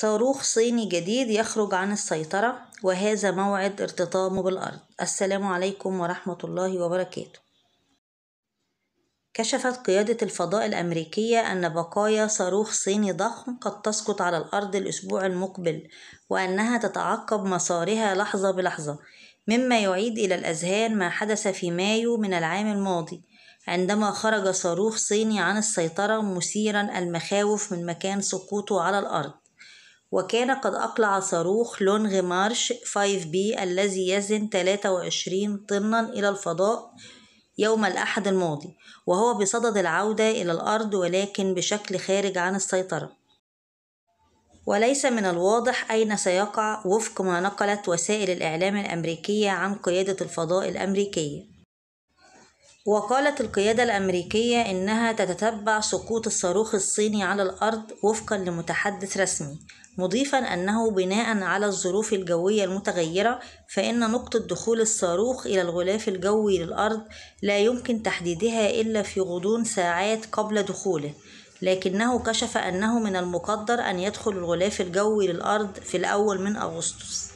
صاروخ صيني جديد يخرج عن السيطرة وهذا موعد ارتطامه بالأرض السلام عليكم ورحمة الله وبركاته كشفت قيادة الفضاء الأمريكية أن بقايا صاروخ صيني ضخم قد تسقط على الأرض الأسبوع المقبل وأنها تتعقب مسارها لحظة بلحظة مما يعيد إلى الأذهان ما حدث في مايو من العام الماضي عندما خرج صاروخ صيني عن السيطرة مثيرا المخاوف من مكان سقوطه على الأرض وكان قد أقلع صاروخ لونغ مارش 5B الذي يزن 23 طنا إلى الفضاء يوم الأحد الماضي وهو بصدد العودة إلى الأرض ولكن بشكل خارج عن السيطرة وليس من الواضح أين سيقع وفق ما نقلت وسائل الإعلام الأمريكية عن قيادة الفضاء الأمريكية وقالت القيادة الأمريكية إنها تتتبع سقوط الصاروخ الصيني على الأرض وفقا لمتحدث رسمي مضيفا أنه بناء على الظروف الجوية المتغيرة فإن نقطة دخول الصاروخ إلى الغلاف الجوي للأرض لا يمكن تحديدها إلا في غضون ساعات قبل دخوله لكنه كشف أنه من المقدر أن يدخل الغلاف الجوي للأرض في الأول من أغسطس